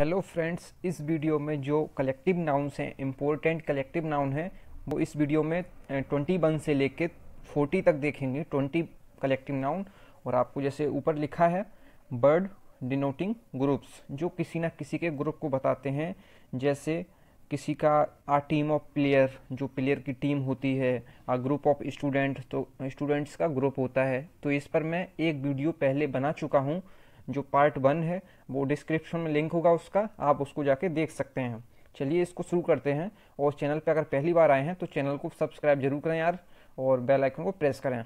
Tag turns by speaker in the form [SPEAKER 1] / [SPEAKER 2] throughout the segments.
[SPEAKER 1] hello friends इस video में जो कलेक्टिव नाउन्स हैं इम्पोर्टेंट कलेक्टिव नाउन है वो इस वीडियो में ट्वेंटी वन से लेके फोर्टी तक देखेंगे ट्वेंटी कलेक्टिव नाउन और आपको जैसे ऊपर लिखा है बर्ड डिनोटिंग ग्रुप्स जो किसी ना किसी के ग्रुप को बताते हैं जैसे किसी का आ टीम ऑफ प्लेयर जो प्लेयर की टीम होती है आ ग्रुप ऑफ स्टूडेंट तो स्टूडेंट्स का ग्रुप होता है तो इस पर मैं एक वीडियो पहले बना चुका हूँ जो पार्ट वन है वो डिस्क्रिप्शन में लिंक होगा उसका आप उसको जाके देख सकते हैं चलिए इसको शुरू करते हैं और चैनल पर अगर पहली बार आए हैं तो चैनल को सब्सक्राइब जरूर करें यार और बेल आइकन को प्रेस करें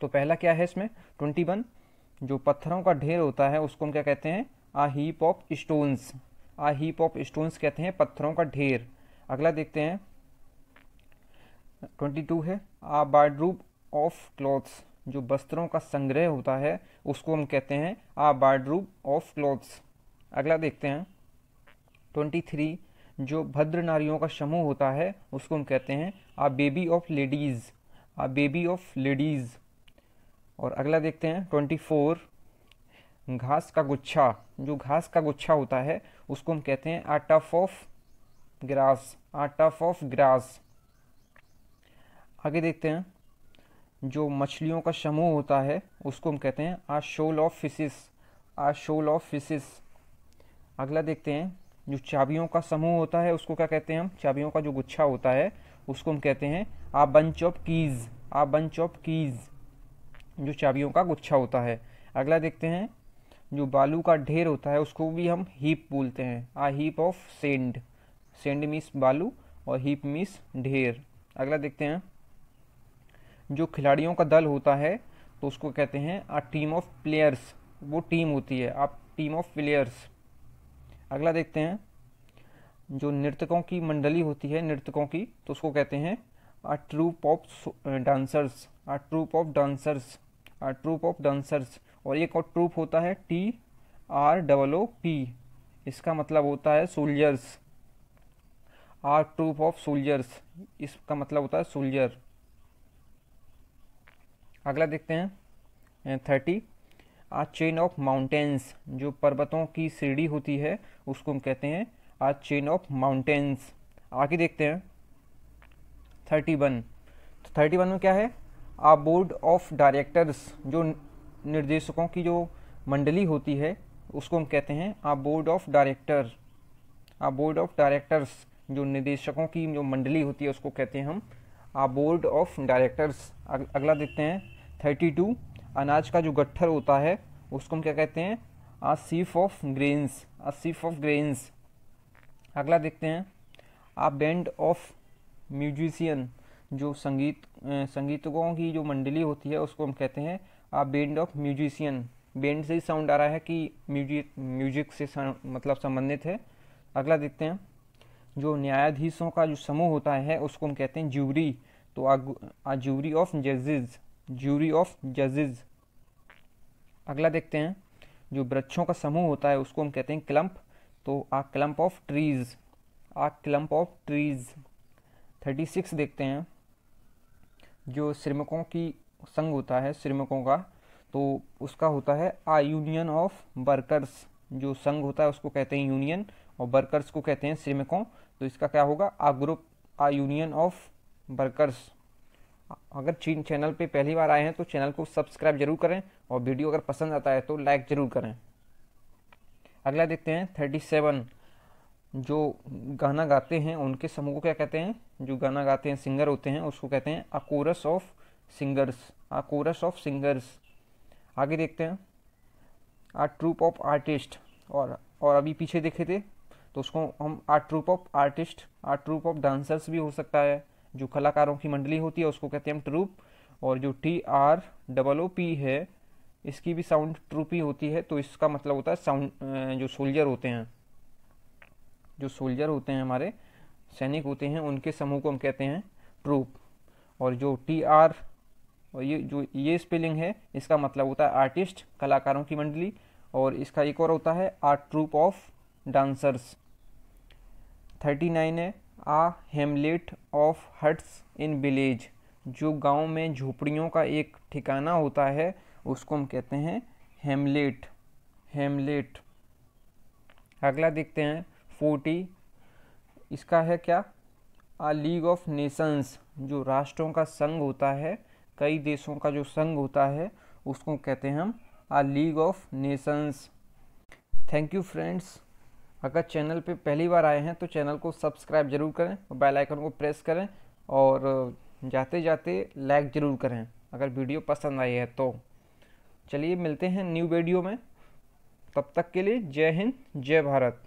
[SPEAKER 1] तो पहला क्या है इसमें ट्वेंटी वन जो पत्थरों का ढेर होता है उसको हम क्या कहते हैं a heap of stones a heap of stones कहते हैं पत्थरों का ढेर अगला देखते हैं ट्वेंटी टू है आ बार्ड्रूप ऑफ क्लॉथ्स जो वस्त्रों का संग्रह होता है उसको हम कहते हैं आ बार्डरूब ऑफ क्लोथ्स अगला देखते हैं ट्वेंटी थ्री जो भद्र नारियों का समूह होता है उसको हम कहते हैं a bevy of ladies a bevy of ladies और अगला देखते हैं ट्वेंटी फोर घास का गुच्छा जो घास का गुच्छा होता है उसको हम कहते हैं a tuft of grass a tuft of grass आगे देखते हैं जो मछलियों का समूह होता है उसको हम कहते हैं a shoal of fishes a shoal of fishes अगला देखते हैं जो चाबियों का समूह होता है उसको क्या कहते हैं हम चाबियों का जो गुच्छा होता है उसको हम कहते हैं a bunch of keys a bunch of keys जो चाबियों का गुच्छा होता है अगला देखते हैं जो बालू का ढेर होता है उसको भी हम हीप बोलते हैं a heap of sand sand means बालू और हीप मीस ढेर अगला देखते हैं जो खिलाड़ियों का दल होता है तो उसको कहते हैं अ टीम ऑफ प्लेयर्स वो टीम होती है आप टीम ऑफ प्लेयर्स अगला देखते हैं जो नृतकों की मंडली होती है नृतकों की तो उसको कहते हैं a troupe of dancers a troupe of dancers a troupe of dancers और एक और ट्रूप होता है T R double O P इसका मतलब होता है soldiers or troop of soldiers इसका मतलब होता है सोल्जर अगला देखते हैं thirty um, a chain of mountains जो पर्वतों की सीढ़ी होती है उसको हम कहते हैं आ चेन ऑफ माउंटेन्स आगे देखते हैं थर्टी वन तो थर्टी वन में क्या है आ बोर्ड ऑफ डायरेक्टर्स जो निर्देशकों की जो मंडली होती है उसको हम कहते हैं a board of director a board of directors जो निर्देशकों की जो मंडली होती है उसको कहते हैं हम आ बोर्ड ऑफ डायरेक्टर्स अगला देखते हैं थर्टी टू अनाज का जो गट्ठर होता है उसको हम क्या कहते हैं a sheaf of grains a sheaf of grains अगला देखते हैं आ बैंड ऑफ म्यूजिशियन जो संगीत संगीतकों की जो मंडली होती है उसको हम कहते हैं a band of musician band से ही साउंड आ रहा है कि म्यूजिक म्यूजिक से मतलब संबंधित है अगला देखते हैं जो न्यायाधीशों का जो समूह होता है उसको हम कहते हैं ज्यूरी तो आ ज्यूरी ऑफ जजेज ज्यूरी ऑफ जजेज अगला देखते हैं जो वृक्षों का समूह होता है उसको हम कहते हैं क्लम्प तो a clump of trees a clump of trees thirty six देखते हैं जो श्रमिकों की संघ होता है श्रमिकों का तो उसका होता है आ यूनियन ऑफ वर्कर्स जो संघ होता है उसको कहते हैं यूनियन और वर्कर्स को कहते हैं श्रमिकों तो इसका क्या होगा a group a union of workers अगर चीन चैनल पे पहली बार आए हैं तो चैनल को सब्सक्राइब जरूर करें और वीडियो अगर पसंद आता है तो लाइक ज़रूर करें अगला देखते हैं थर्टी सेवन जो गाना गाते हैं उनके समूह को क्या कहते हैं जो गाना गाते हैं सिंगर होते हैं उसको कहते हैं a chorus of singers a chorus of singers आगे देखते हैं आ ट्रूप ऑफ आर्टिस्ट और और अभी पीछे देखे थे तो उसको हम a troupe of artist a troupe of dancers भी हो सकता है जो कलाकारों की मंडली होती है उसको कहते हैं हम ट्रूप और जो T R double O P है इसकी भी साउंड ट्रूप ही होती है तो इसका मतलब होता है साउंड जो सोल्जर होते हैं जो सोल्जर होते हैं हमारे सैनिक होते हैं उनके समूह को हम कहते हैं ट्रूप और जो टी आर और ये जो ये स्पेलिंग है इसका मतलब होता है आर्टिस्ट कलाकारों की मंडली और इसका एक और होता है art troupe of dancers thirty nine है a hamlet of huts in village जो गांव में झोपड़ियों का एक ठिकाना होता है उसको हम कहते हैं हेमलेट हेमलेट अगला देखते हैं फोर्टी इसका है क्या आ लीग ऑफ नेशंस जो राष्ट्रों का संघ होता है कई देशों का जो संघ होता है उसको कहते हैं हम a league of nations thank you friends अगर चैनल पे पहली बार आए हैं तो चैनल को सब्सक्राइब जरूर करें और बेल आइकन को प्रेस करें और जाते जाते लाइक ज़रूर करें अगर वीडियो पसंद आई है तो चलिए मिलते हैं न्यू वीडियो में तब तक के लिए जय हिंद जय भारत